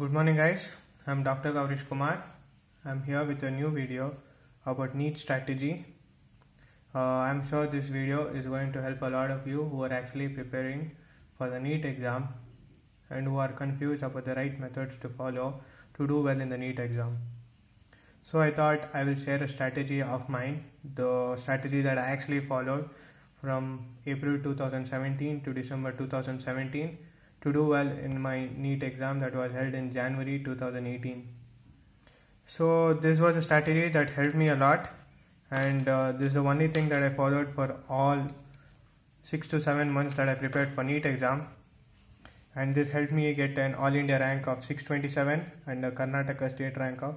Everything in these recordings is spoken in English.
Good morning guys, I'm Dr. Gaurish Kumar. I'm here with a new video about need strategy. Uh, I'm sure this video is going to help a lot of you who are actually preparing for the NEET exam and who are confused about the right methods to follow to do well in the NEET exam. So I thought I will share a strategy of mine, the strategy that I actually followed from April 2017 to December 2017 to do well in my NEET exam that was held in January 2018. So this was a strategy that helped me a lot and uh, this is the only thing that I followed for all 6 to 7 months that I prepared for NEET exam and this helped me get an all India rank of 627 and a Karnataka state rank of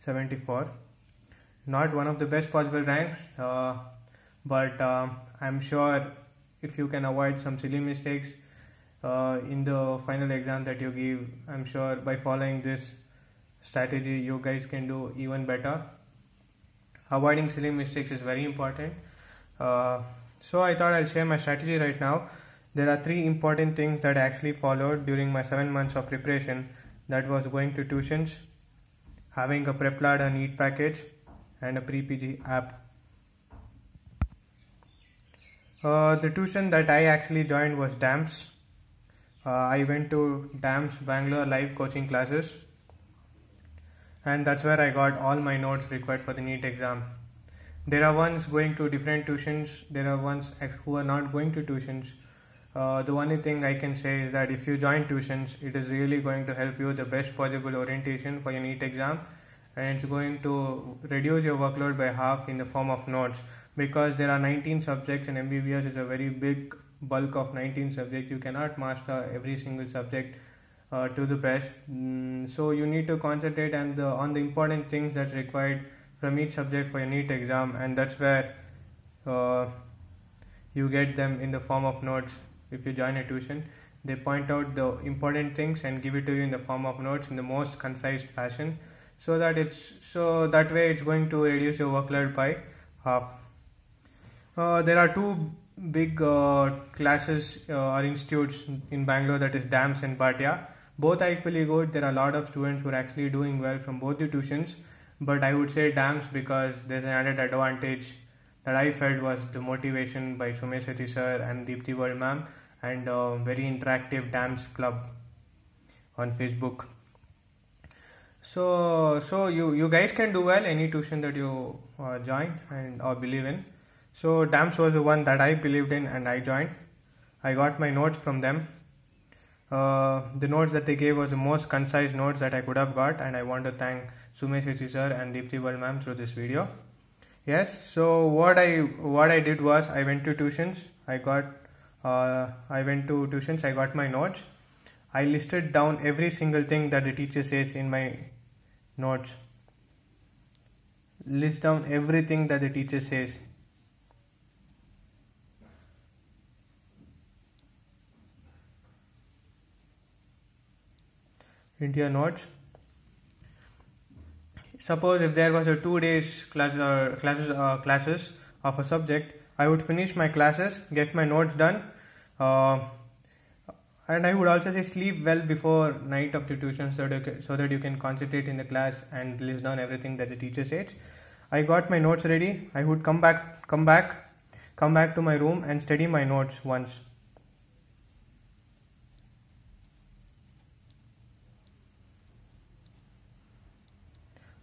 74. Not one of the best possible ranks uh, but uh, I'm sure if you can avoid some silly mistakes uh, in the final exam that you give. I'm sure by following this strategy, you guys can do even better. Avoiding silly mistakes is very important. Uh, so I thought I'll share my strategy right now. There are three important things that I actually followed during my seven months of preparation. That was going to tuitions, having a PrepLad and EAT package, and a pre-PG app. Uh, the tuition that I actually joined was DAMS uh, I went to DAMS Bangalore live coaching classes and that's where I got all my notes required for the NEET exam. There are ones going to different tuitions, there are ones who are not going to tuitions. Uh, the only thing I can say is that if you join tuitions, it is really going to help you the best possible orientation for your NEET exam and it's going to reduce your workload by half in the form of notes because there are 19 subjects and MBBS is a very big bulk of 19 subjects you cannot master every single subject uh, to the best mm, so you need to concentrate and on, on the important things that's required from each subject for your neat exam and that's where uh, you get them in the form of notes if you join a tuition they point out the important things and give it to you in the form of notes in the most concise fashion so that it's so that way it's going to reduce your workload by half uh, there are two big uh, classes or uh, institutes in Bangalore that is DAMS and Bhatia. Both are equally good. There are a lot of students who are actually doing well from both the tuitions. But I would say DAMS because there's an added advantage that I felt was the motivation by Sumesh Sethi sir and Deepthi World ma'am and uh, very interactive DAMS club on Facebook. So, so you, you guys can do well any tuition that you uh, join and or believe in. So DAMS was the one that I believed in and I joined. I got my notes from them. Uh, the notes that they gave was the most concise notes that I could have got and I want to thank Sumesh Vichi sir and Deepthi Bal ma'am through this video. Yes, so what I what I did was I went to tuitions. I got uh, I went to tuitions. I got my notes. I listed down every single thing that the teacher says in my notes. List down everything that the teacher says India notes. suppose if there was a two days class or uh, classes uh, classes of a subject i would finish my classes get my notes done uh, and i would also say sleep well before night of the tuition so that, so that you can concentrate in the class and list down everything that the teacher says i got my notes ready i would come back come back come back to my room and study my notes once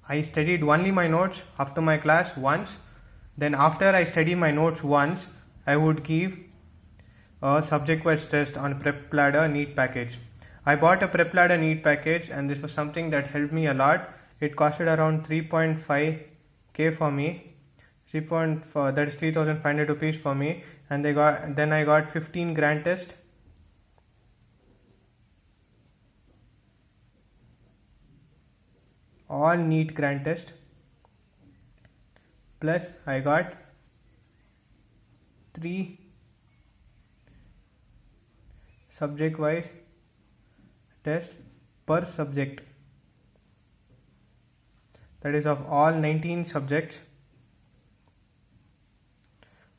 I studied only my notes after my class once. Then after I study my notes once, I would give a subject wise test on prep ladder neat package. I bought a prep ladder neat package and this was something that helped me a lot. It costed around 3.5k for me. 3.4 uh, that is 3500 rupees for me and they got then I got 15 grand test All neat grand test plus I got 3 subject wise test per subject that is of all 19 subjects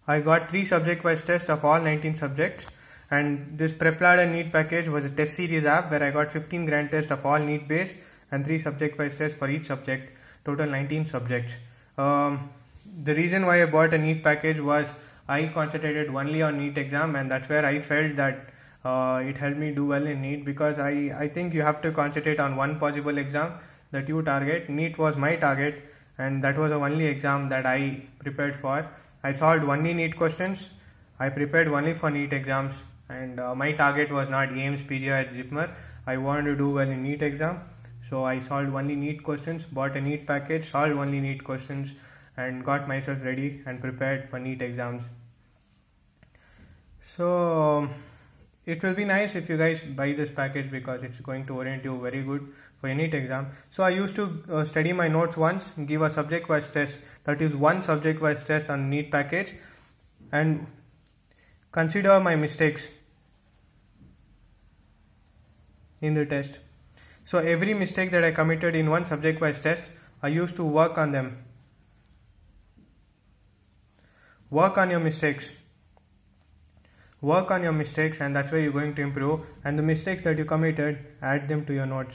I got 3 subject wise test of all 19 subjects and this PrepLad and NEET package was a test series app where I got 15 grand tests of all NEET based and three subject wise tests for each subject total 19 subjects um, the reason why i bought a neat package was i concentrated only on neat exam and that's where i felt that uh, it helped me do well in neat because i i think you have to concentrate on one possible exam that you target neat was my target and that was the only exam that i prepared for i solved only neat questions i prepared only for neat exams and uh, my target was not aims pgi or zipmer i wanted to do well in neat exam so I solved only neat questions, bought a neat package, solved only neat questions and got myself ready and prepared for neat exams. So it will be nice if you guys buy this package because it's going to orient you very good for your neat exam. So I used to uh, study my notes once, give a subject wise test, that is one subject wise test on neat package and consider my mistakes in the test. So every mistake that I committed in one subject wise test, I used to work on them. Work on your mistakes. Work on your mistakes and that's where you're going to improve and the mistakes that you committed, add them to your notes.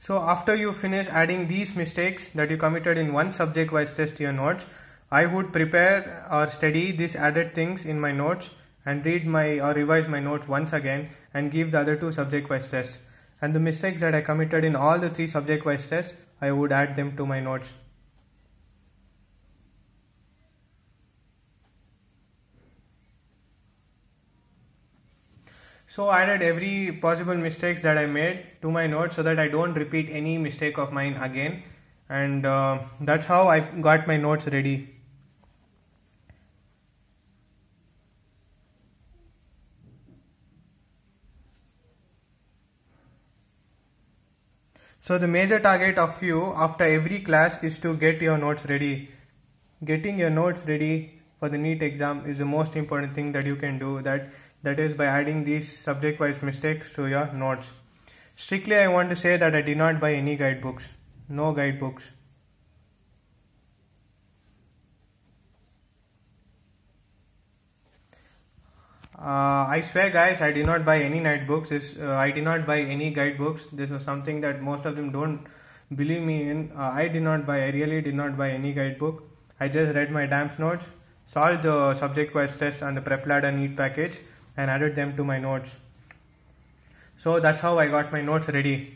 So after you finish adding these mistakes that you committed in one subject wise test to your notes, I would prepare or study these added things in my notes and read my or revise my notes once again and give the other two subject wise tests. And the mistakes that I committed in all the three subject wise tests, I would add them to my notes. So I added every possible mistakes that I made to my notes so that I don't repeat any mistake of mine again and uh, that's how I got my notes ready. So the major target of you after every class is to get your notes ready. Getting your notes ready for the NEET exam is the most important thing that you can do that that is by adding these subject wise mistakes to your notes. Strictly I want to say that I did not buy any guidebooks. No guidebooks. Uh, I swear guys, I did not buy any night books. Uh, I did not buy any guidebooks. This was something that most of them don't believe me in. Uh, I did not buy, I really did not buy any guidebook. I just read my damn notes, solved the subject wise test and the prep ladder neat package and added them to my notes. So that's how I got my notes ready.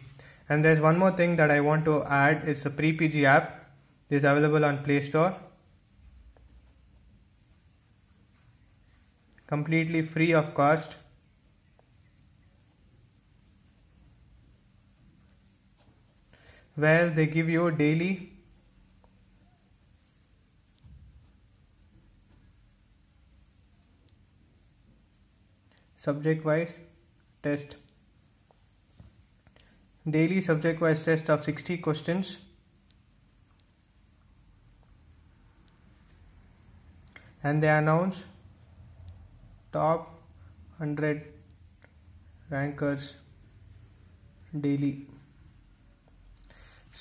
And there's one more thing that I want to add. It's a pre-PG app. is available on Play Store. completely free of cost where they give you daily subject wise test daily subject wise test of 60 questions and they announce top 100 rankers daily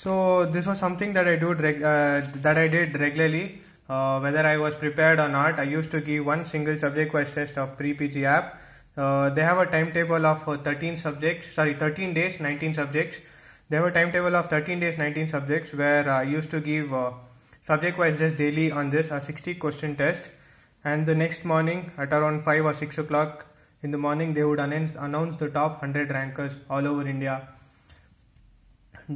so this was something that i do uh, that i did regularly uh, whether i was prepared or not i used to give one single subject wise test of pre pg app uh, they have a timetable of uh, 13 subjects sorry 13 days 19 subjects they have a timetable of 13 days 19 subjects where i used to give uh, subject wise test daily on this a 60 question test and the next morning at around 5 or 6 o'clock in the morning they would announce, announce the top 100 rankers all over India.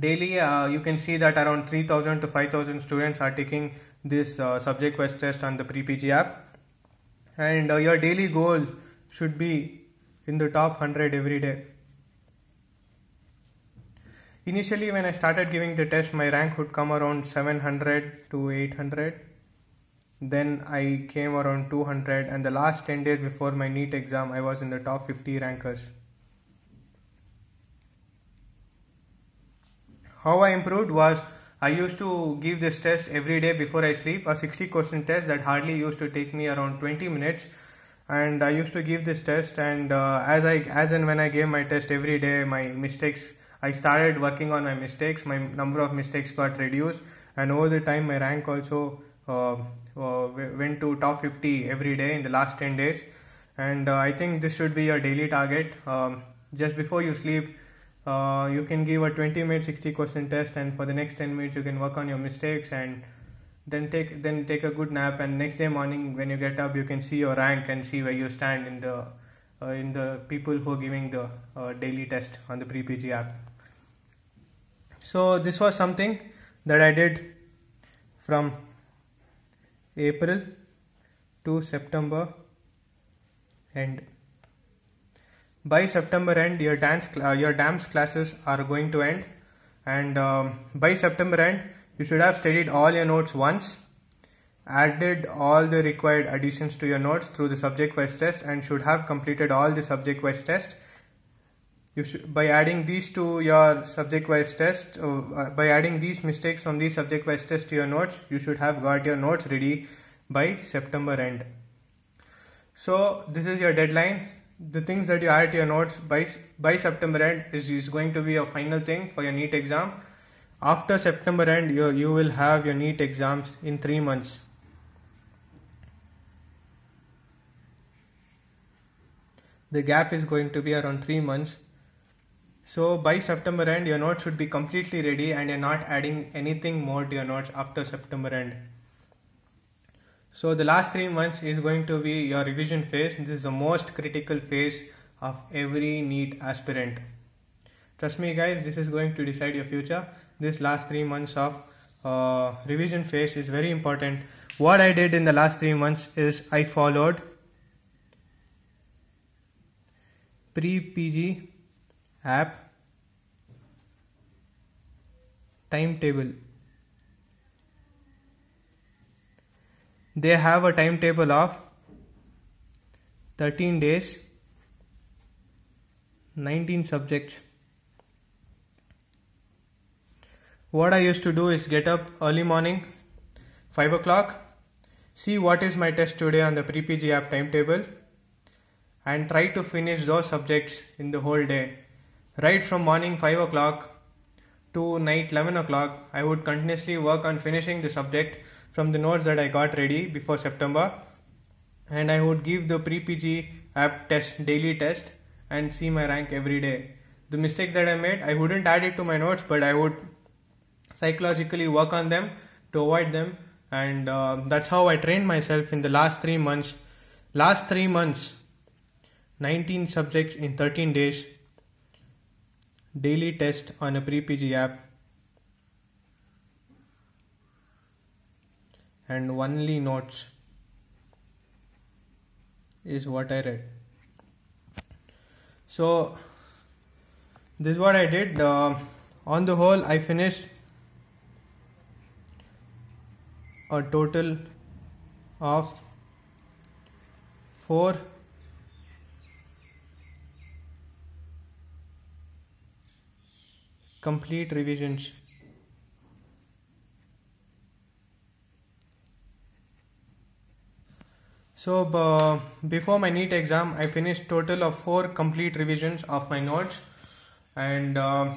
Daily uh, you can see that around 3000 to 5000 students are taking this uh, subject quest test on the pre-PG app and uh, your daily goal should be in the top 100 every day. Initially when I started giving the test my rank would come around 700 to 800 then I came around 200 and the last 10 days before my NEET exam I was in the top 50 rankers. How I improved was I used to give this test every day before I sleep a 60 question test that hardly used to take me around 20 minutes and I used to give this test and uh, as I as and when I gave my test every day my mistakes I started working on my mistakes my number of mistakes got reduced and over the time my rank also uh, uh, went to top 50 every day in the last 10 days and uh, I think this should be your daily target um, just before you sleep uh, you can give a 20 minute 60 question test and for the next 10 minutes you can work on your mistakes and then take then take a good nap and next day morning when you get up you can see your rank and see where you stand in the uh, in the people who are giving the uh, daily test on the prepg app so this was something that i did from April to September end. By September end, your dance uh, your dance classes are going to end, and um, by September end, you should have studied all your notes once, added all the required additions to your notes through the subject-wise test, and should have completed all the subject-wise test you should, by adding these to your subject wise test uh, uh, by adding these mistakes from the subject wise test to your notes you should have got your notes ready by september end so this is your deadline the things that you add to your notes by by september end is, is going to be your final thing for your neat exam after september end you you will have your neat exams in 3 months the gap is going to be around 3 months so by September end, your notes should be completely ready and you're not adding anything more to your notes after September end. So the last three months is going to be your revision phase. This is the most critical phase of every NEET aspirant. Trust me guys, this is going to decide your future. This last three months of uh, revision phase is very important. What I did in the last three months is I followed pre-PG app timetable they have a timetable of 13 days 19 subjects what I used to do is get up early morning 5 o'clock see what is my test today on the pre-PG app timetable and try to finish those subjects in the whole day Right from morning 5 o'clock to night 11 o'clock, I would continuously work on finishing the subject from the notes that I got ready before September and I would give the pre-PG app test daily test and see my rank every day. The mistake that I made, I wouldn't add it to my notes but I would psychologically work on them to avoid them and uh, that's how I trained myself in the last 3 months. Last 3 months, 19 subjects in 13 days daily test on a PrePG app and only notes is what I read. So this is what I did. Uh, on the whole, I finished a total of four complete revisions So uh, before my NEET exam, I finished total of four complete revisions of my notes, and uh,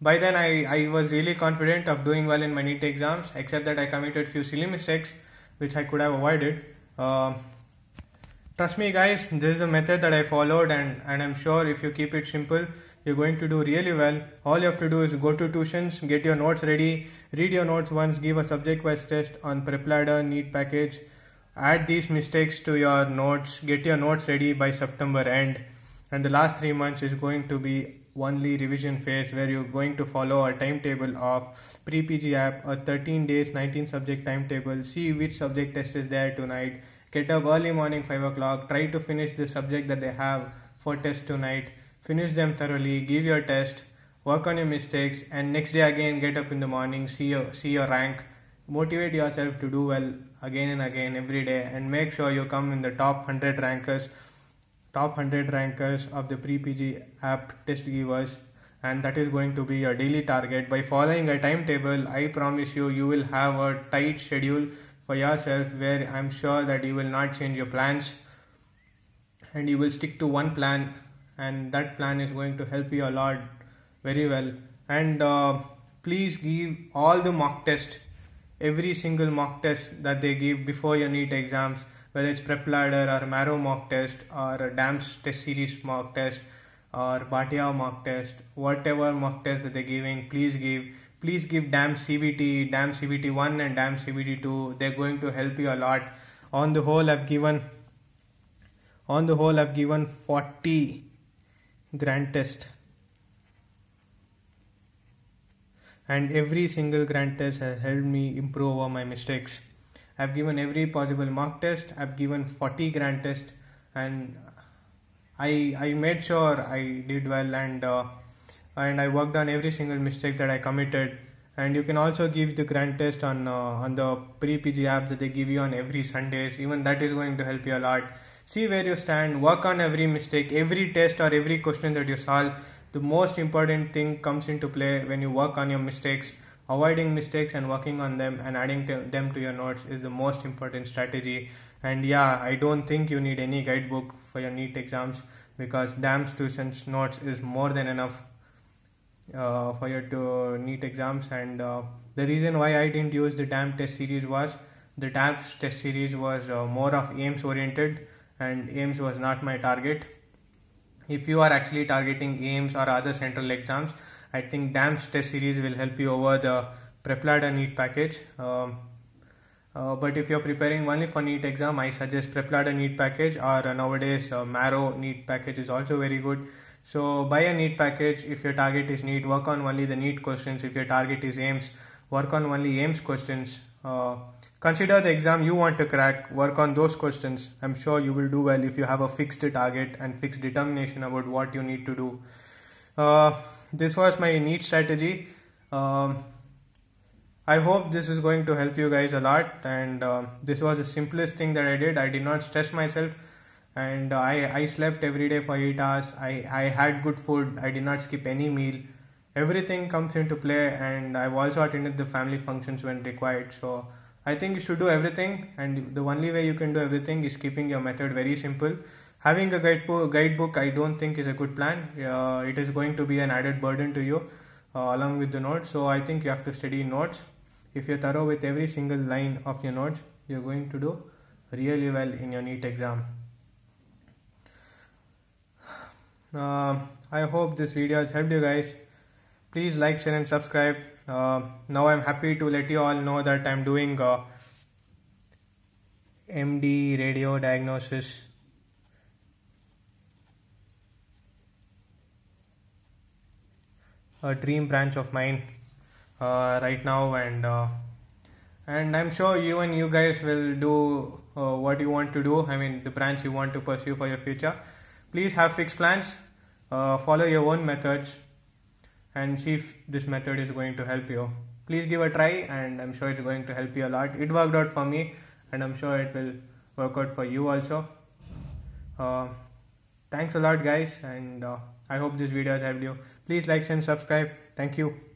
by then I, I was really confident of doing well in my NEET exams, except that I committed few silly mistakes, which I could have avoided. Uh, trust me, guys, this is a method that I followed, and and I'm sure if you keep it simple, you're going to do really well. All you have to do is go to tuitions, get your notes ready, read your notes once, give a subject wise test on PrepLadder, NEET package, add these mistakes to your notes, get your notes ready by September end. And the last three months is going to be only revision phase where you're going to follow a timetable of pre-PG app, a 13 days, 19 subject timetable, see which subject test is there tonight, get up early morning 5 o'clock, try to finish the subject that they have for test tonight, finish them thoroughly, give your test, work on your mistakes, and next day again get up in the morning, see your, see your rank, motivate yourself to do well again and again every day, and make sure you come in the top 100 rankers, top 100 rankers of the pre PG app test givers. And that is going to be your daily target. By following a timetable, I promise you, you will have a tight schedule for yourself where I'm sure that you will not change your plans and you will stick to one plan and that plan is going to help you a lot very well and uh, please give all the mock test every single mock test that they give before your NEET exams whether it's prep ladder or marrow mock test or dams test series mock test or bhatia mock test whatever mock test that they're giving please give please give dam cbt dam cbt 1 and dam cbt 2 they're going to help you a lot on the whole i've given on the whole i've given 40 grand test and every single grand test has helped me improve over my mistakes I've given every possible mock test I've given 40 grand tests and I I made sure I did well and uh, and I worked on every single mistake that I committed and you can also give the grand test on uh, on the pre PG app that they give you on every Sundays even that is going to help you a lot see where you stand, work on every mistake, every test or every question that you solve. The most important thing comes into play when you work on your mistakes. Avoiding mistakes and working on them and adding to them to your notes is the most important strategy. And yeah, I don't think you need any guidebook for your NEET exams because Dam's two notes is more than enough uh, for your to NEET exams. And uh, the reason why I didn't use the DAM test series was the DAM's test series was uh, more of aims oriented and aims was not my target if you are actually targeting aims or other central exams i think dams test series will help you over the preplad and neat package um, uh, but if you're preparing only for neat exam i suggest preplad and neat package or uh, nowadays uh, marrow neat package is also very good so buy a neat package if your target is neat work on only the neat questions if your target is aims work on only aims questions uh, Consider the exam you want to crack, work on those questions. I'm sure you will do well if you have a fixed target and fixed determination about what you need to do. Uh, this was my neat strategy. Um, I hope this is going to help you guys a lot. And uh, this was the simplest thing that I did. I did not stress myself and I, I slept every day for 8 hours I, I had good food i did not skip any meal everything comes into play and i've also attended the family functions when required so I think you should do everything, and the only way you can do everything is keeping your method very simple. Having a guidebook, I don't think is a good plan. Uh, it is going to be an added burden to you uh, along with the notes. So I think you have to study notes. If you're thorough with every single line of your notes, you're going to do really well in your NEET exam. Uh, I hope this video has helped you guys. Please like, share and subscribe. Uh, now I'm happy to let you all know that I'm doing uh, MD radio diagnosis a dream branch of mine uh, right now and uh, and I'm sure you and you guys will do uh, what you want to do I mean the branch you want to pursue for your future please have fixed plans uh, follow your own methods and see if this method is going to help you. Please give a try and I'm sure it's going to help you a lot. It worked out for me and I'm sure it will work out for you also. Uh, thanks a lot guys and uh, I hope this video has helped you. Please like and subscribe. Thank you.